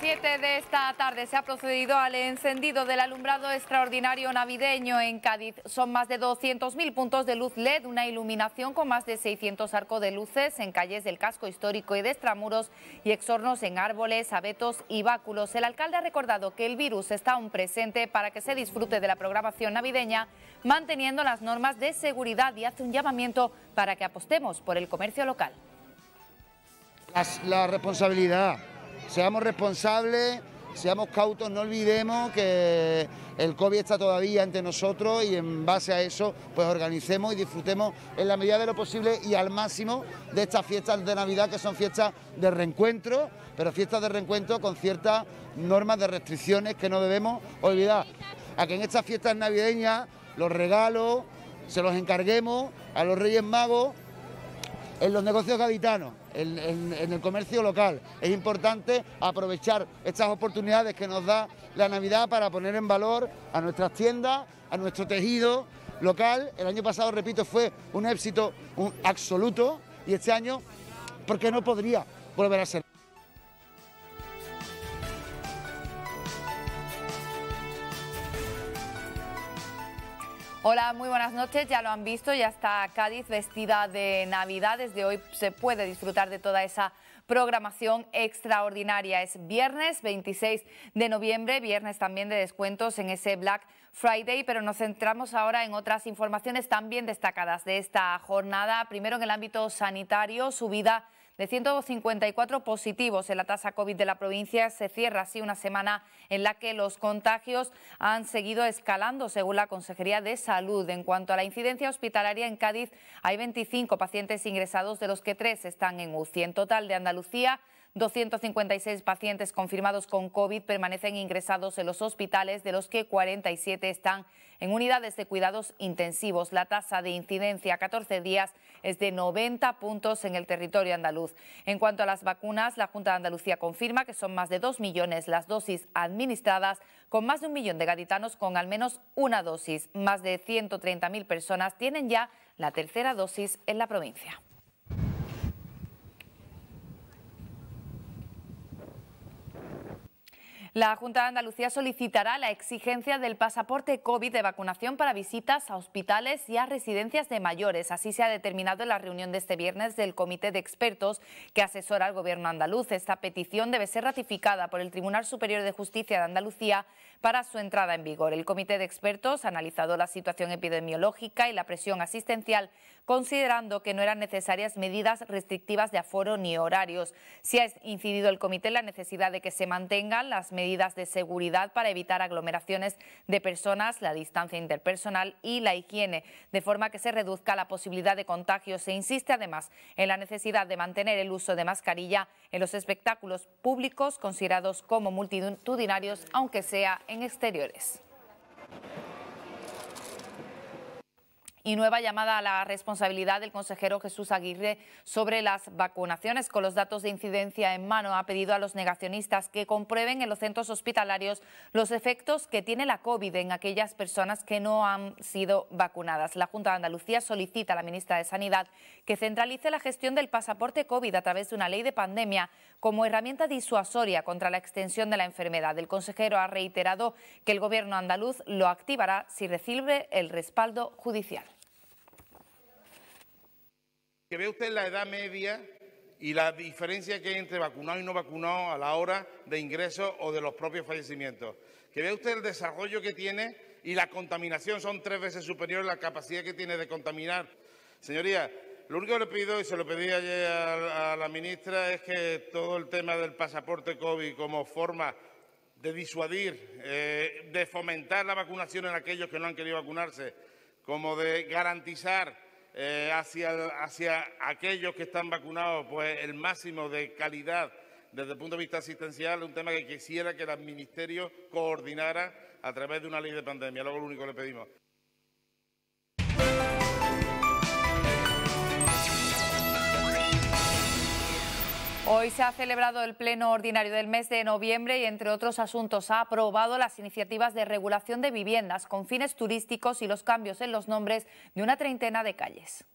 7 de esta tarde se ha procedido al encendido del alumbrado extraordinario navideño en Cádiz. Son más de 200.000 puntos de luz LED, una iluminación con más de 600 arcos de luces en calles del casco histórico y de extramuros y exornos en árboles, abetos y báculos. El alcalde ha recordado que el virus está aún presente para que se disfrute de la programación navideña, manteniendo las normas de seguridad y hace un llamamiento para que apostemos por el comercio local. la responsabilidad seamos responsables, seamos cautos, no olvidemos que el COVID está todavía ante nosotros y en base a eso pues organicemos y disfrutemos en la medida de lo posible y al máximo de estas fiestas de Navidad que son fiestas de reencuentro, pero fiestas de reencuentro con ciertas normas de restricciones que no debemos olvidar. A que en estas fiestas navideñas los regalos se los encarguemos a los Reyes Magos en los negocios gaditanos, en, el comercio local. Es importante aprovechar estas oportunidades que nos da la Navidad para poner en valor a nuestras tiendas, a nuestro tejido local. El año pasado, repito, fue un éxito absoluto y este año, ¿por qué no podría volver a ser? Hola, muy buenas noches. Ya lo han visto, ya está Cádiz vestida de Navidad. Desde hoy se puede disfrutar de toda esa programación extraordinaria. Es viernes 26 de noviembre, viernes también de descuentos en ese Black Friday, pero nos centramos ahora en otras informaciones también destacadas de esta jornada. Primero en el ámbito sanitario, subida de 154 positivos en la tasa COVID de la provincia. Se cierra así una semana en la que los contagios han seguido escalando según la Consejería de Salud. En cuanto a la incidencia hospitalaria en Cádiz, hay 25 pacientes ingresados, de los que tres están en UCI. En total de Andalucía, 256 pacientes confirmados con COVID permanecen ingresados en los hospitales, de los que 47 están en unidades de cuidados intensivos. La tasa de incidencia a 14 días es de 90 puntos en el territorio andaluz. En cuanto a las vacunas, la Junta de Andalucía confirma que son más de 2 millones las dosis administradas, con más de un millón de gaditanos con al menos una dosis. Más de 130.000 personas tienen ya la tercera dosis en la provincia. La Junta de Andalucía solicitará la exigencia del pasaporte COVID de vacunación para visitas a hospitales y a residencias de mayores. Así se ha determinado en la reunión de este viernes del Comité de Expertos que asesora al Gobierno andaluz. Esta petición debe ser ratificada por el Tribunal Superior de Justicia de Andalucía para su entrada en vigor. El comité de expertos ha analizado la situación epidemiológica y la presión asistencial, considerando que no eran necesarias medidas restrictivas de aforo ni horarios. Se ha incidido el comité en la necesidad de que se mantengan las medidas de seguridad para evitar aglomeraciones de personas, la distancia interpersonal y la higiene, de forma que se reduzca la posibilidad de contagio. Se insiste además en la necesidad de mantener el uso de mascarilla en los espectáculos públicos considerados como multitudinarios, aunque sea en exteriores. y nueva llamada a la responsabilidad del consejero Jesús Aguirre sobre las vacunaciones. Con los datos de incidencia en mano ha pedido a los negacionistas que comprueben en los centros hospitalarios los efectos que tiene la COVID en aquellas personas que no han sido vacunadas. La Junta de Andalucía solicita a la ministra de Sanidad que centralice la gestión del pasaporte COVID a través de una ley de pandemia como herramienta disuasoria contra la extensión de la enfermedad. El consejero ha reiterado que el gobierno andaluz lo activará si recibe el respaldo judicial. Que vea usted la edad media y la diferencia que hay entre vacunado y no vacunado a la hora de ingreso o de los propios fallecimientos. Que vea usted el desarrollo que tiene y la contaminación son tres veces superior la capacidad que tiene de contaminar. Señoría, lo único que le pido, y se lo pedí ayer a, la ministra, es que todo el tema del pasaporte COVID como forma de disuadir, eh, de fomentar la vacunación en aquellos que no han querido vacunarse, como de garantizar eh, hacia, hacia aquellos que están vacunados, pues el máximo de calidad desde el punto de vista asistencial, un tema que quisiera que el Ministerio coordinara a través de una ley de pandemia. Luego lo único que le pedimos. Hoy se ha celebrado el Pleno Ordinario del mes de noviembre y, entre otros asuntos, ha aprobado las iniciativas de regulación de viviendas con fines turísticos y los cambios en los nombres de una treintena de calles.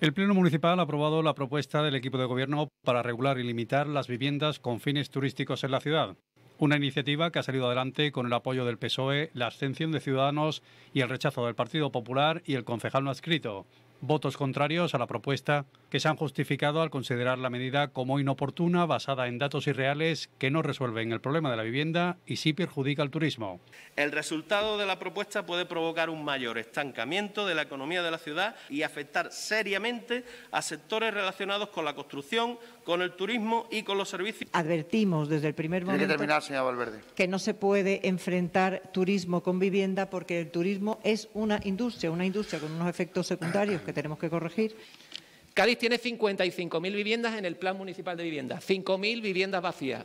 El Pleno Municipal ha aprobado la propuesta del equipo de gobierno para regular y limitar las viviendas con fines turísticos en la ciudad. Una iniciativa que ha salido adelante con el apoyo del PSOE, la abstención de Ciudadanos y el rechazo del Partido Popular y el concejal no escrito votos contrarios a la propuesta que se han justificado al considerar la medida como inoportuna, basada en datos irreales que no resuelven el problema de la vivienda y sí perjudica al turismo. El resultado de la propuesta puede provocar un mayor estancamiento de la economía de la ciudad y afectar seriamente a sectores relacionados con la construcción, con el turismo y con los servicios. Advertimos desde el primer momento que no se puede enfrentar turismo con vivienda porque el turismo es una industria, una industria con unos efectos secundarios que tenemos que corregir. Cádiz tiene 55.000 viviendas en el Plan Municipal de Vivienda, 5.000 viviendas vacías.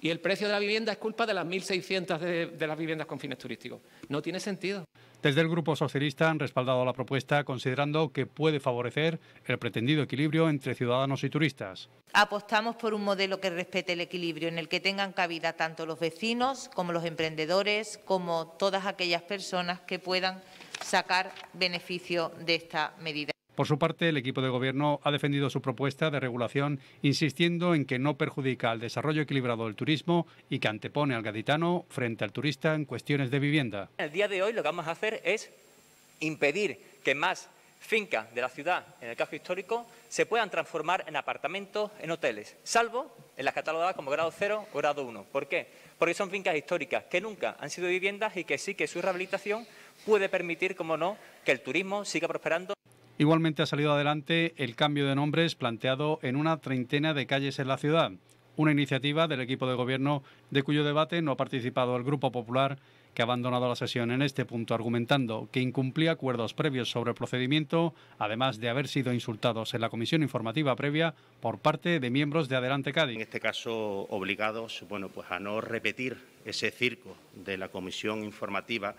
Y el precio de la vivienda es culpa de las 1.600 de, de, las viviendas con fines turísticos. No tiene sentido. Desde el Grupo Socialista han respaldado la propuesta considerando que puede favorecer el pretendido equilibrio entre ciudadanos y turistas. Apostamos por un modelo que respete el equilibrio en el que tengan cabida tanto los vecinos como los emprendedores, como todas aquellas personas que puedan sacar beneficio de esta medida. Por su parte, el equipo de gobierno ha defendido su propuesta de regulación, insistiendo en que no perjudica al desarrollo equilibrado del turismo y que antepone al gaditano frente al turista en cuestiones de vivienda. el día de hoy lo que vamos a hacer es impedir que más fincas de la ciudad, en el caso histórico, se puedan transformar en apartamentos, en hoteles, salvo en las catalogadas como grado 0 o grado 1. ¿Por qué? Porque son fincas históricas que nunca han sido viviendas y que sí que su rehabilitación puede permitir, como no, que el turismo siga prosperando Igualmente ha salido adelante el cambio de nombres planteado en una treintena de calles en la ciudad, una iniciativa del equipo de gobierno de cuyo debate no ha participado el Grupo Popular, que ha abandonado la sesión en este punto argumentando que incumplía acuerdos previos sobre el procedimiento, además de haber sido insultados en la comisión informativa previa por parte de miembros de Adelante Cádiz. En este caso, obligados bueno, pues a no repetir ese circo de la comisión informativa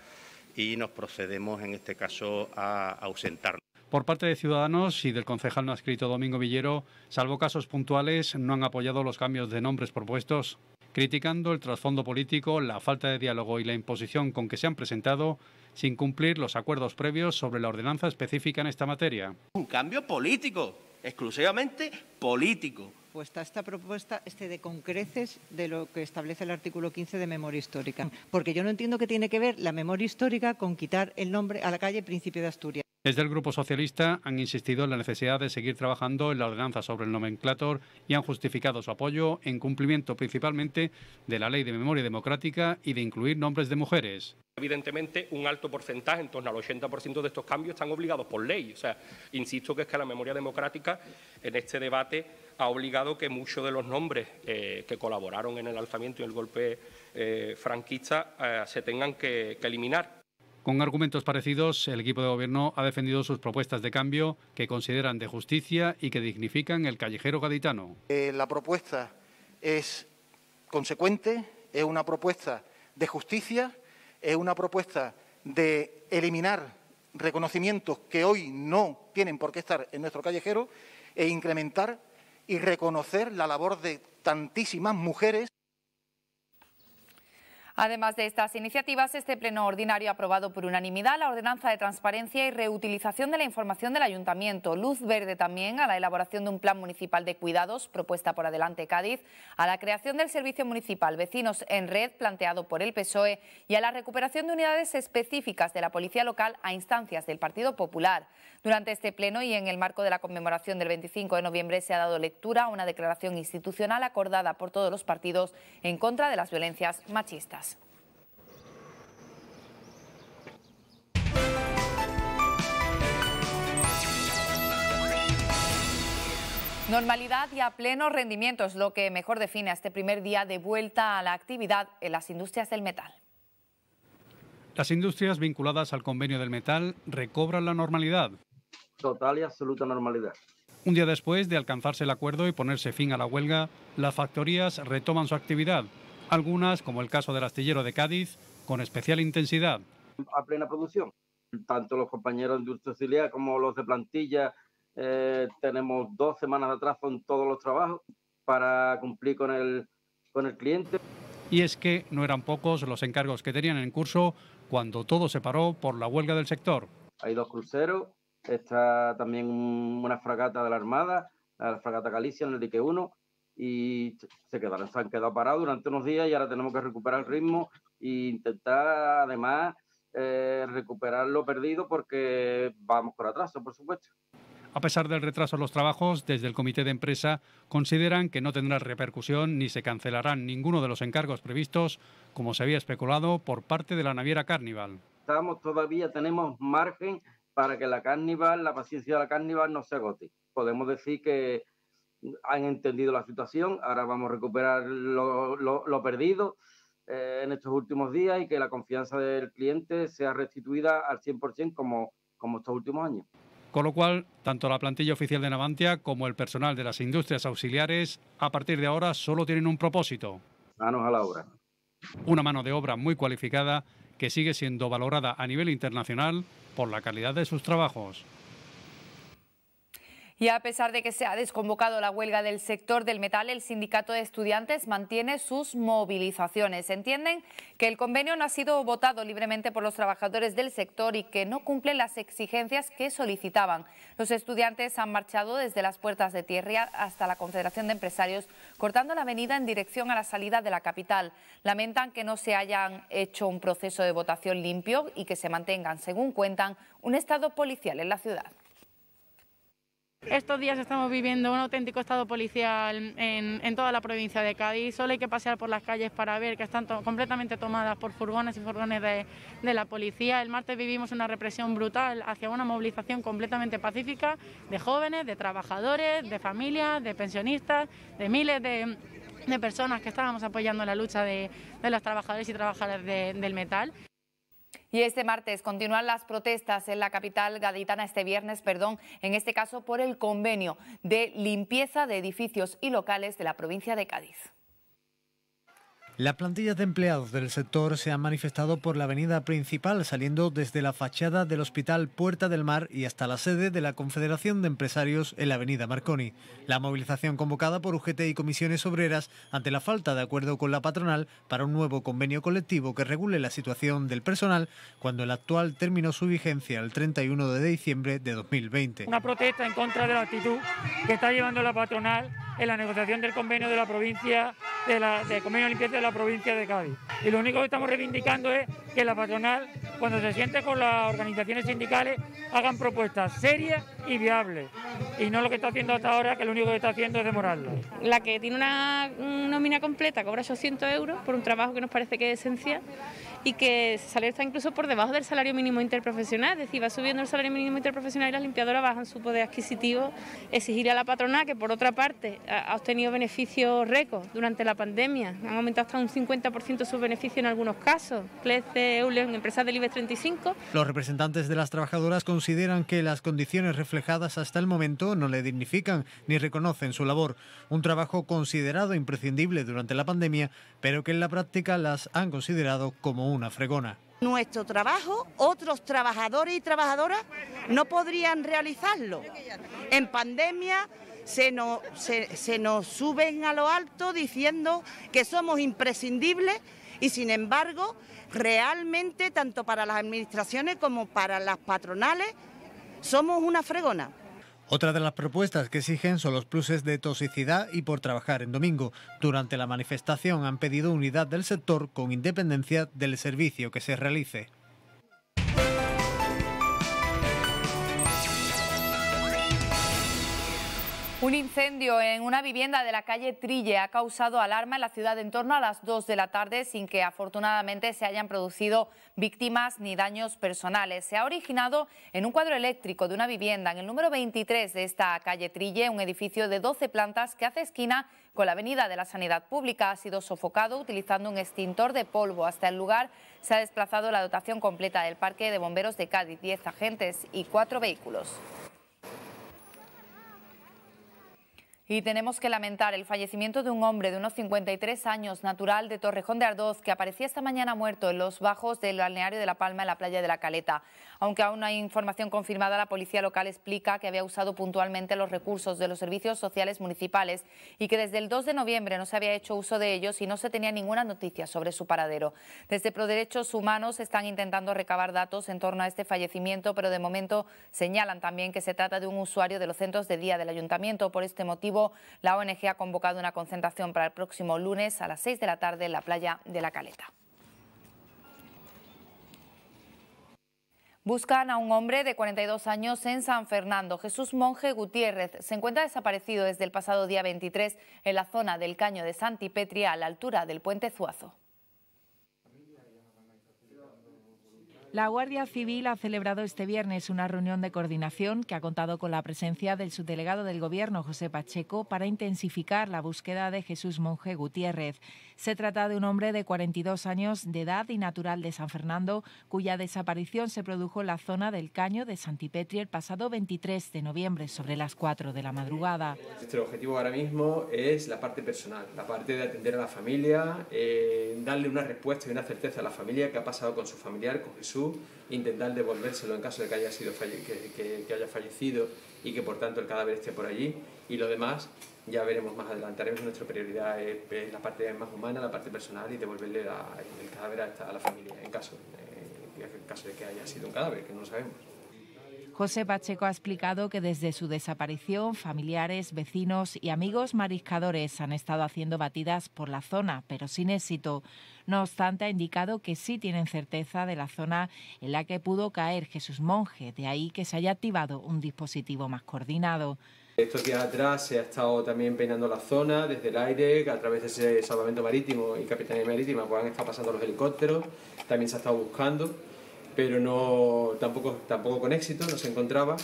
y nos procedemos en este caso a ausentarnos. Por parte de Ciudadanos y del concejal no escrito Domingo Villero, salvo casos puntuales, no han apoyado los cambios de nombres propuestos. Criticando el trasfondo político, la falta de diálogo y la imposición con que se han presentado, sin cumplir los acuerdos previos sobre la ordenanza específica en esta materia. Un cambio político, exclusivamente político. Pues esta propuesta este de concreces de lo que establece el artículo 15 de memoria histórica, porque yo no entiendo qué tiene que ver la memoria histórica con quitar el nombre a la calle Príncipe de Asturias. Desde el Grupo Socialista han insistido en la necesidad de seguir trabajando en la ordenanza sobre el nomenclator y han justificado su apoyo en cumplimiento principalmente de la Ley de Memoria Democrática y de incluir nombres de mujeres. Evidentemente, un alto porcentaje, en torno al 80% de estos cambios, están obligados por ley. O sea, insisto que es que la memoria democrática en este debate ha obligado que muchos de los nombres eh, que colaboraron en el alzamiento y el golpe eh, franquista eh, se tengan que eliminar. Con argumentos parecidos, el equipo de gobierno ha defendido sus propuestas de cambio que consideran de justicia y que dignifican el callejero gaditano. Eh, la propuesta es consecuente, es una propuesta de justicia, es una propuesta de eliminar reconocimientos que hoy no tienen por qué estar en nuestro callejero e incrementar y reconocer la labor de tantísimas mujeres. Además de estas iniciativas, este Pleno Ordinario ha aprobado por unanimidad la Ordenanza de Transparencia y Reutilización de la Información del Ayuntamiento. Luz verde también a la elaboración de un Plan Municipal de Cuidados, propuesta por Adelante Cádiz, a la creación del Servicio Municipal Vecinos en Red, planteado por el PSOE, y a la recuperación de unidades específicas de la Policía Local a instancias del Partido Popular. Durante este Pleno y en el marco de la conmemoración del 25 de noviembre se ha dado lectura a una declaración institucional acordada por todos los partidos en contra de las violencias machistas. Normalidad y a pleno rendimiento es lo que mejor define a este primer día de vuelta a la actividad en las industrias del metal. Las industrias vinculadas al convenio del metal recobran la normalidad. Total y absoluta normalidad. Un día después de alcanzarse el acuerdo y ponerse fin a la huelga, las factorías retoman su actividad, algunas, como el caso del astillero de Cádiz, con especial intensidad. A plena producción, tanto los compañeros de auxiliar como los de plantilla, eh, tenemos dos semanas de atraso en todos los trabajos para cumplir con el, con el cliente. Y es que no eran pocos los encargos que tenían en curso cuando todo se paró por la huelga del sector. Hay dos cruceros, está también una fragata de la Armada, la fragata Galicia, en el dique 1, y se quedaron, se han quedado parados durante unos días y ahora tenemos que recuperar el ritmo e intentar además eh, recuperar lo perdido porque vamos por atraso, por supuesto. A pesar del retraso en los trabajos, desde el comité de empresa consideran que no tendrá repercusión ni se cancelarán ninguno de los encargos previstos, como se había especulado por parte de la naviera Carnival. todavía, tenemos margen para que la Carnival, la paciencia de la Carnival no se agote. Podemos decir que han entendido la situación, ahora vamos a recuperar lo, perdido eh, en estos últimos días y que la confianza del cliente sea restituida al 100% como, como estos últimos años. Con lo cual, tanto la plantilla oficial de Navantia como el personal de las industrias auxiliares, a partir de ahora solo tienen un propósito. Manos a la obra. Una mano de obra muy cualificada que sigue siendo valorada a nivel internacional por la calidad de sus trabajos. Y a pesar de que se ha desconvocado la huelga del sector del metal, el sindicato de estudiantes mantiene sus movilizaciones. Entienden que el convenio no ha sido votado libremente por los trabajadores del sector y que no cumple las exigencias que solicitaban. Los estudiantes han marchado desde las puertas de Tierra hasta la Confederación de Empresarios, cortando la avenida en dirección a la salida de la capital. Lamentan que no se hayan hecho un proceso de votación limpio y que se mantengan, según cuentan, un estado policial en la ciudad. Estos días estamos viviendo un auténtico estado policial en, toda la provincia de Cádiz. Solo hay que pasear por las calles para ver que están completamente tomadas por furgones y furgones de, la policía. El martes vivimos una represión brutal hacia una movilización completamente pacífica de jóvenes, de trabajadores, de familias, de pensionistas, de miles de, personas que estábamos apoyando la lucha de los trabajadores y trabajadoras del metal. Y este martes continúan las protestas en la capital gaditana, este viernes, perdón, en este caso por el convenio de limpieza de edificios y locales de la provincia de Cádiz. Las plantillas de empleados del sector se han manifestado por la avenida principal, saliendo desde la fachada del Hospital Puerta del Mar y hasta la sede de la Confederación de Empresarios en la avenida Marconi. La movilización convocada por UGT y comisiones obreras ante la falta de acuerdo con la patronal para un nuevo convenio colectivo que regule la situación del personal cuando el actual terminó su vigencia el 31 de diciembre de 2020. Una protesta en contra de la actitud que está llevando la patronal en la negociación del convenio de la provincia, de la, convenio limpieza la provincia de Cádiz. Y lo único que estamos reivindicando es que la patronal, cuando se siente con las organizaciones sindicales, hagan propuestas serias y viables. Y no lo que está haciendo hasta ahora, que lo único que está haciendo es demorarlo. La que tiene una nómina completa cobra 800 euros por un trabajo que nos parece que es esencial y que sale está incluso por debajo del salario mínimo interprofesional, es decir, va subiendo el salario mínimo interprofesional y las limpiadoras bajan su poder adquisitivo, exigir a la patronal, que por otra parte ha obtenido beneficios récord durante la pandemia, han aumentado hasta un 50% su beneficio en algunos casos. Clece Eulen, empresa del IBEX 35. Los representantes de las trabajadoras consideran que las condiciones reflejadas hasta el momento no le dignifican ni reconocen su labor. Un trabajo considerado imprescindible durante la pandemia, pero que en la práctica las han considerado como una fregona nuestro trabajo, otros trabajadores y trabajadoras no podrían realizarlo. En pandemia se nos, suben a lo alto diciendo que somos imprescindibles y sin embargo realmente tanto para las administraciones como para las patronales somos una fregona. Otra de las propuestas que exigen son los pluses de toxicidad y por trabajar en domingo. Durante la manifestación han pedido unidad del sector con independencia del servicio que se realice. Un incendio en una vivienda de la calle Trille ha causado alarma en la ciudad en torno a las 2 de la tarde sin que afortunadamente se hayan producido víctimas ni daños personales. Se ha originado en un cuadro eléctrico de una vivienda en el número 23 de esta calle Trille, un edificio de 12 plantas que hace esquina con la avenida de la Sanidad Pública. Ha sido sofocado utilizando un extintor de polvo. Hasta el lugar se ha desplazado la dotación completa del Parque de Bomberos de Cádiz, 10 agentes y 4 vehículos. Y tenemos que lamentar el fallecimiento de un hombre de unos 53 años, natural de Torrejón de Ardoz, que aparecía esta mañana muerto en los bajos del balneario de La Palma, en la playa de la Caleta. Aunque aún no hay información confirmada, la policía local explica que había usado puntualmente los recursos de los servicios sociales municipales y que desde el 2 de noviembre no se había hecho uso de ellos y no se tenía ninguna noticia sobre su paradero. Desde Proderechos Humanos están intentando recabar datos en torno a este fallecimiento, pero de momento señalan también que se trata de un usuario de los centros de día del ayuntamiento. Por este motivo, la ONG ha convocado una concentración para el próximo lunes a las 6 de la tarde en la playa de la Caleta. Buscan a un hombre de 42 años en San Fernando. Jesús Monje Gutiérrez se encuentra desaparecido desde el pasado día 23 en la zona del Caño de Santipetria a la altura del puente Zuazo. La Guardia Civil ha celebrado este viernes una reunión de coordinación que ha contado con la presencia del subdelegado del Gobierno, José Pacheco, para intensificar la búsqueda de Jesús Monje Gutiérrez. Se trata de un hombre de 42 años de edad y natural de San Fernando, cuya desaparición se produjo en la zona del Caño de Santipetri el pasado 23 de noviembre, sobre las 4 de la madrugada. Nuestro objetivo ahora mismo es la parte personal, la parte de atender a la familia, eh, darle una respuesta y una certeza a la familia que ha pasado con su familiar, con Jesús, intentar devolvérselo en caso de que haya, sido que haya fallecido y que por tanto el cadáver esté por allí. Y lo demás ya veremos más adelante. nuestra prioridad es, la parte más humana, la parte personal y devolverle el cadáver a, la familia, en caso, eh, en caso de que haya sido un cadáver, que no lo sabemos. José Pacheco ha explicado que desde su desaparición, familiares, vecinos y amigos mariscadores han estado haciendo batidas por la zona, pero sin éxito. No obstante, ha indicado que sí tienen certeza de la zona en la que pudo caer Jesús Monje, de ahí que se haya activado un dispositivo más coordinado. Estos días atrás se ha estado también peinando la zona desde el aire, a través de ese salvamento marítimo y capitanía marítima pues han estado pasando los helicópteros, también se ha estado buscando, pero tampoco, con éxito, no se encontraba.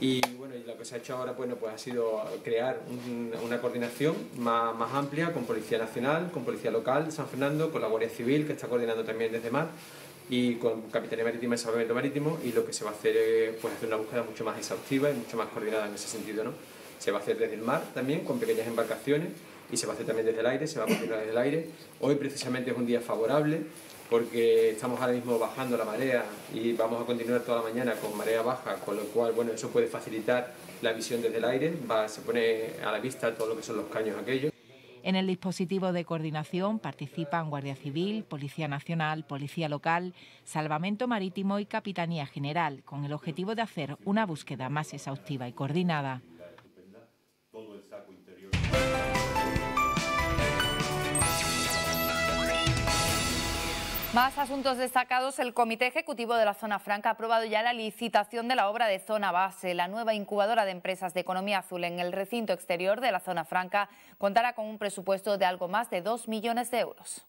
Y bueno, lo que se ha hecho ahora pues, pues ha sido crear una coordinación más, amplia con Policía Nacional, con Policía Local, de San Fernando, con la Guardia Civil, que está coordinando también desde mar y con Capitanía Marítima y Salvamento Marítimo y lo que se va a hacer es pues, hacer una búsqueda mucho más exhaustiva y mucho más coordinada en ese sentido. ¿no? Se va a hacer desde el mar también, con pequeñas embarcaciones y se va a hacer también desde el aire, se va a continuar desde el aire. Hoy precisamente es un día favorable porque estamos ahora mismo bajando la marea y vamos a continuar toda la mañana con marea baja, con lo cual bueno, eso puede facilitar la visión desde el aire, va, se pone a la vista todo lo que son los caños aquellos. En el dispositivo de coordinación participan Guardia Civil, Policía Nacional, Policía Local, Salvamento Marítimo y Capitanía General, con el objetivo de hacer una búsqueda más exhaustiva y coordinada. Más asuntos destacados. El Comité Ejecutivo de la Zona Franca ha aprobado ya la licitación de la obra de Zona Base. La nueva incubadora de empresas de economía azul en el recinto exterior de la Zona Franca contará con un presupuesto de algo más de 2 millones de euros.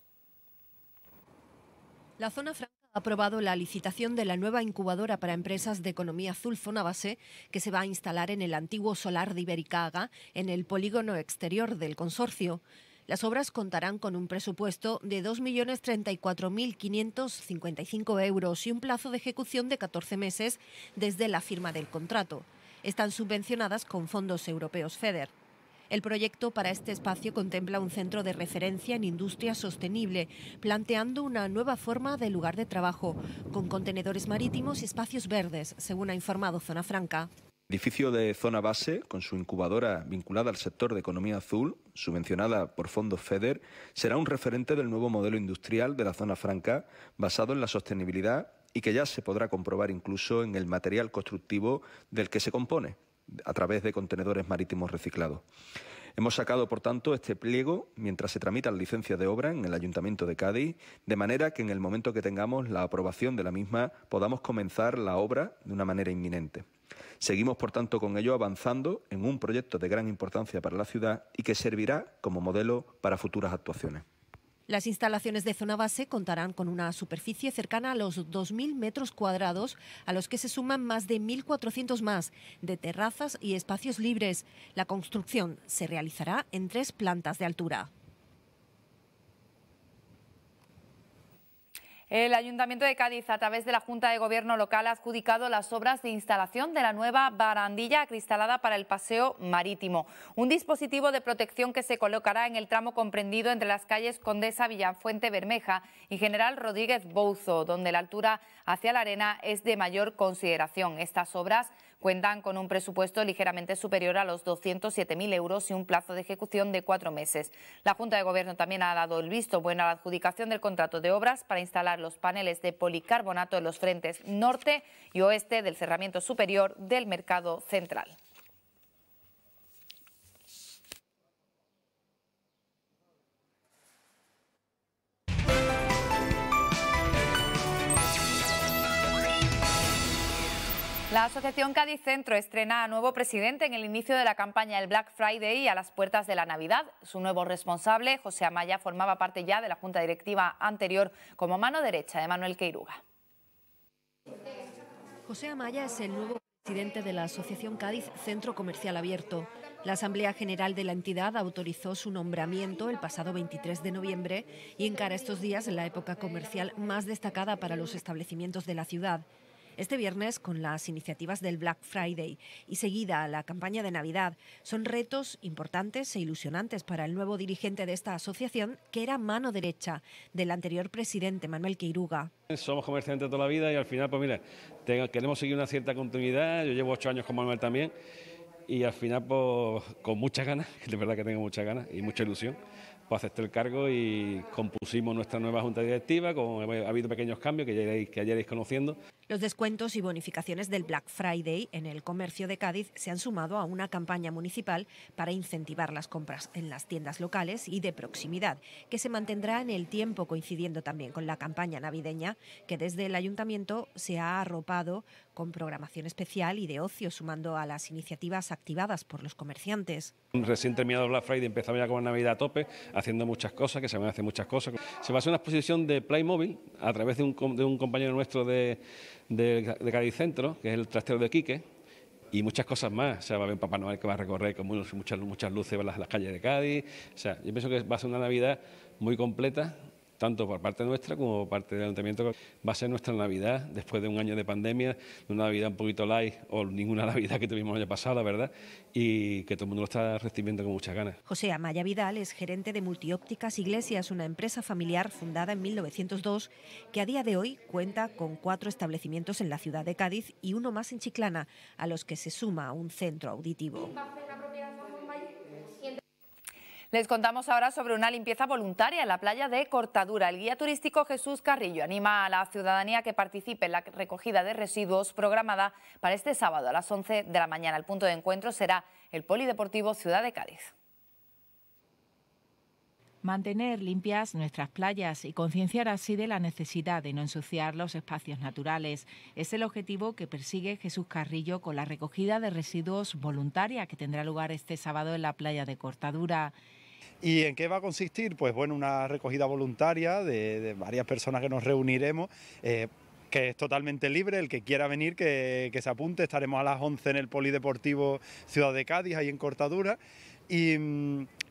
La Zona Franca ha aprobado la licitación de la nueva incubadora para empresas de economía azul zona base que se va a instalar en el antiguo solar de Ibericaga, en el polígono exterior del consorcio. Las obras contarán con un presupuesto de 2.034.555 euros y un plazo de ejecución de 14 meses desde la firma del contrato. Están subvencionadas con fondos europeos FEDER. El proyecto para este espacio contempla un centro de referencia en industria sostenible, planteando una nueva forma de lugar de trabajo, con contenedores marítimos y espacios verdes, según ha informado Zona Franca. Edificio de zona base, con su incubadora vinculada al sector de economía azul, subvencionada por fondos FEDER, será un referente del nuevo modelo industrial de la zona franca, basado en la sostenibilidad y que ya se podrá comprobar incluso en el material constructivo del que se compone, a través de contenedores marítimos reciclados. Hemos sacado, por tanto, este pliego mientras se tramita la licencia de obra en el Ayuntamiento de Cádiz, de manera que en el momento que tengamos la aprobación de la misma podamos comenzar la obra de una manera inminente. Seguimos, por tanto, con ello avanzando en un proyecto de gran importancia para la ciudad y que servirá como modelo para futuras actuaciones. Las instalaciones de zona base contarán con una superficie cercana a los 2.000 metros cuadrados, a los que se suman más de 1.400 más, de terrazas y espacios libres. La construcción se realizará en tres plantas de altura. El Ayuntamiento de Cádiz, a través de la Junta de Gobierno Local, ha adjudicado las obras de instalación de la nueva barandilla acristalada para el paseo marítimo. Un dispositivo de protección que se colocará en el tramo comprendido entre las calles Condesa Villafuente Bermeja y General Rodríguez Bouzo, donde la altura hacia la arena es de mayor consideración. Estas obras cuentan con un presupuesto ligeramente superior a los 207.000 euros y un plazo de ejecución de cuatro meses. La Junta de Gobierno también ha dado el visto bueno a la adjudicación del contrato de obras para instalar los paneles de policarbonato en los frentes norte y oeste del cerramiento superior del mercado central. La Asociación Cádiz Centro estrena a nuevo presidente en el inicio de la campaña del Black Friday y a las puertas de la Navidad. Su nuevo responsable, José Amaya, formaba parte ya de la junta directiva anterior como mano derecha de Manuel Queiruga. José Amaya es el nuevo presidente de la Asociación Cádiz Centro Comercial Abierto. La Asamblea General de la entidad autorizó su nombramiento el pasado 23 de noviembre y encara estos días la época comercial más destacada para los establecimientos de la ciudad. Este viernes, con las iniciativas del Black Friday y seguida la campaña de Navidad, son retos importantes e ilusionantes para el nuevo dirigente de esta asociación, que era mano derecha del anterior presidente Manuel Queiruga. Somos comerciantes toda la vida y al final, pues mira, queremos seguir una cierta continuidad. Yo llevo ocho años con Manuel también y al final, pues, con muchas ganas, de verdad que tengo muchas ganas y mucha ilusión, pues acepté el cargo y compusimos nuestra nueva junta directiva, con, ha habido pequeños cambios que ya que ya iréis conociendo. Los descuentos y bonificaciones del Black Friday en el comercio de Cádiz se han sumado a una campaña municipal para incentivar las compras en las tiendas locales y de proximidad, que se mantendrá en el tiempo coincidiendo también con la campaña navideña, que desde el ayuntamiento se ha arropado con programación especial y de ocio, sumando a las iniciativas activadas por los comerciantes. Recién terminado Black Friday empezamos ya con Navidad a tope, haciendo muchas cosas, que se van a hacer muchas cosas. Se va a una exposición de Playmobil a través de un compañero nuestro de de, Cádiz Centro, que es el trastero de Quique, y muchas cosas más. O sea, va a haber un Papá Noel que va a recorrer con muchas, muchas luces las, las calles de Cádiz. O sea, yo pienso que va a ser una Navidad muy completa tanto por parte nuestra como por parte del Ayuntamiento. Va a ser nuestra Navidad, después de un año de pandemia, de una Navidad un poquito light o ninguna Navidad que tuvimos el año pasado, verdad, y que todo el mundo lo está recibiendo con muchas ganas. José Amaya Vidal es gerente de Multiópticas Iglesias, una empresa familiar fundada en 1902 que a día de hoy cuenta con cuatro establecimientos en la ciudad de Cádiz y uno más en Chiclana, a los que se suma un centro auditivo. Les contamos ahora sobre una limpieza voluntaria en la playa de Cortadura. El guía turístico Jesús Carrillo anima a la ciudadanía que participe en la recogida de residuos programada para este sábado a las 11 de la mañana. El punto de encuentro será el Polideportivo Ciudad de Cádiz. Mantener limpias nuestras playas y concienciar así de la necesidad de no ensuciar los espacios naturales es el objetivo que persigue Jesús Carrillo con la recogida de residuos voluntaria que tendrá lugar este sábado en la playa de Cortadura. ¿Y en qué va a consistir? Pues bueno, una recogida voluntaria de, varias personas que nos reuniremos. Eh, que es totalmente libre, el que quiera venir que, se apunte, estaremos a las 11 en el Polideportivo Ciudad de Cádiz, ahí en Cortadura, y,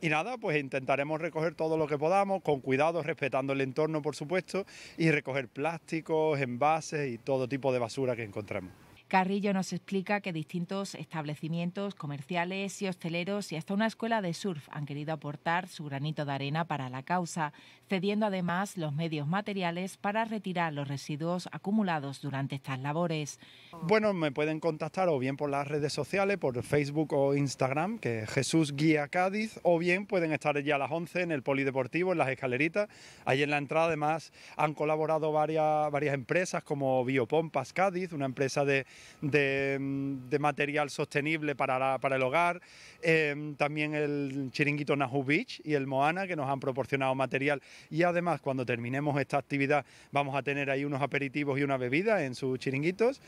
nada, pues intentaremos recoger todo lo que podamos, con cuidado, respetando el entorno por supuesto, y recoger plásticos, envases y todo tipo de basura que encontremos. Carrillo nos explica que distintos establecimientos comerciales y hosteleros y hasta una escuela de surf han querido aportar su granito de arena para la causa, cediendo además los medios materiales para retirar los residuos acumulados durante estas labores. Bueno, me pueden contactar o bien por las redes sociales, por Facebook o Instagram, que es Jesús Guía Cádiz, o bien pueden estar ya a las 11 en el Polideportivo, en las escaleritas. Ahí en la entrada además han colaborado varias, varias empresas como Biopompas Cádiz, una empresa de de, material sostenible para, el hogar, eh, también el chiringuito Nahu Beach y el Moana que nos han proporcionado material y además cuando terminemos esta actividad vamos a tener ahí unos aperitivos y una bebida en sus chiringuitos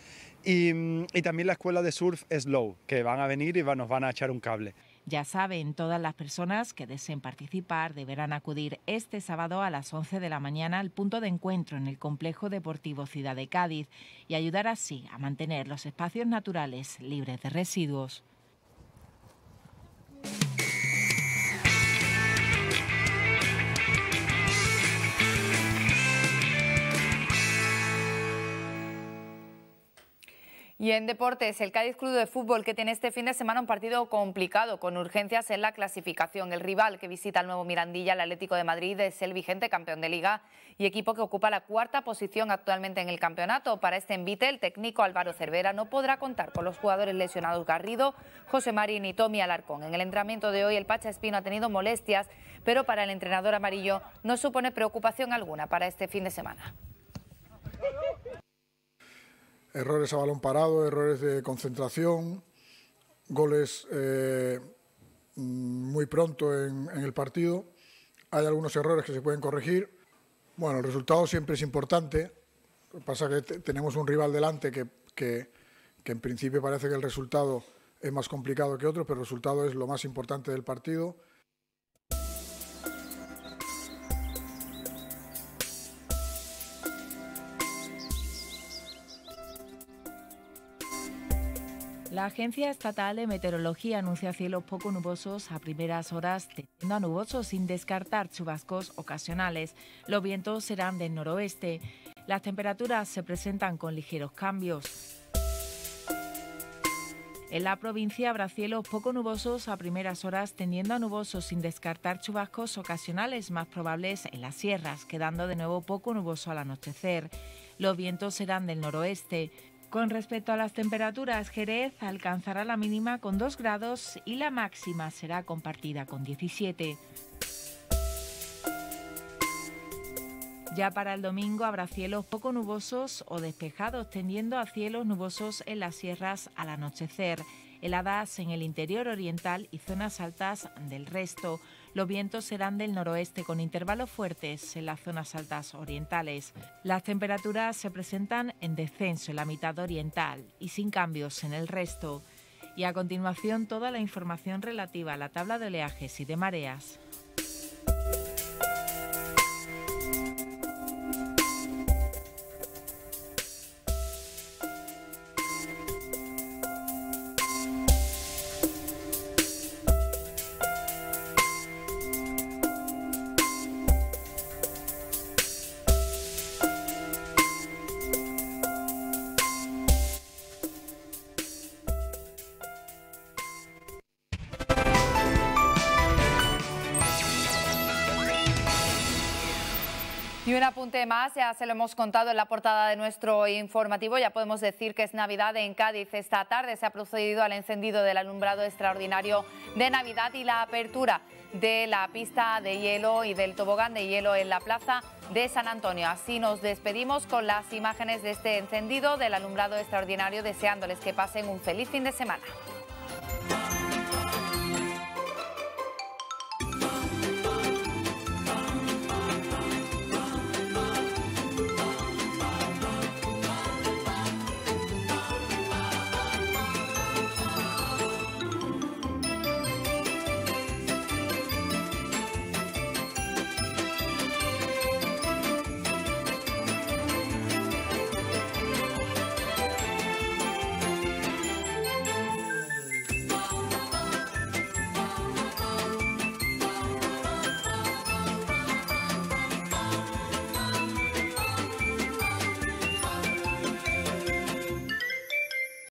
y, también la escuela de surf Slow que van a venir y nos van a echar un cable. Ya saben, todas las personas que deseen participar deberán acudir este sábado a las 11 de la mañana al punto de encuentro en el Complejo Deportivo Ciudad de Cádiz y ayudar así a mantener los espacios naturales libres de residuos. Y en deportes, el Cádiz Club de Fútbol que tiene este fin de semana un partido complicado, con urgencias en la clasificación. El rival que visita el nuevo Mirandilla, el Atlético de Madrid, es el vigente campeón de liga y equipo que ocupa la cuarta posición actualmente en el campeonato. Para este envite, el técnico Álvaro Cervera no podrá contar con los jugadores lesionados Garrido, José Marín y Tommy Alarcón. En el entrenamiento de hoy, el Pacha Espino ha tenido molestias, pero para el entrenador amarillo no supone preocupación alguna para este fin de semana errores a balón parado, errores de concentración, goles eh, muy pronto en, el partido. Hay algunos errores que se pueden corregir. Bueno, el resultado siempre es importante. Lo que pasa es que tenemos un rival delante que, que, que en principio parece que el resultado es más complicado que otro, pero el resultado es lo más importante del partido. La Agencia Estatal de Meteorología anuncia cielos poco nubosos a primeras horas, tendiendo a nubosos sin descartar chubascos ocasionales. Los vientos serán del noroeste. Las temperaturas se presentan con ligeros cambios. En la provincia habrá cielos poco nubosos a primeras horas, tendiendo a nubosos sin descartar chubascos ocasionales más probables en las sierras, quedando de nuevo poco nuboso al anochecer. Los vientos serán del noroeste. Con respecto a las temperaturas, Jerez alcanzará la mínima con 2 grados y la máxima será compartida con 17. Ya para el domingo habrá cielos poco nubosos o despejados, tendiendo a cielos nubosos en las sierras al anochecer, heladas en el interior oriental y zonas altas del resto. Los vientos serán del noroeste con intervalos fuertes en las zonas altas orientales. Las temperaturas se presentan en descenso en la mitad oriental y sin cambios en el resto. Y a continuación toda la información relativa a la tabla de oleajes y de mareas. más, ya se lo hemos contado en la portada de nuestro informativo, ya podemos decir que es Navidad en Cádiz. Esta tarde se ha procedido al encendido del alumbrado extraordinario de Navidad y la apertura de la pista de hielo y del tobogán de hielo en la plaza de San Antonio. Así nos despedimos con las imágenes de este encendido del alumbrado extraordinario, deseándoles que pasen un feliz fin de semana.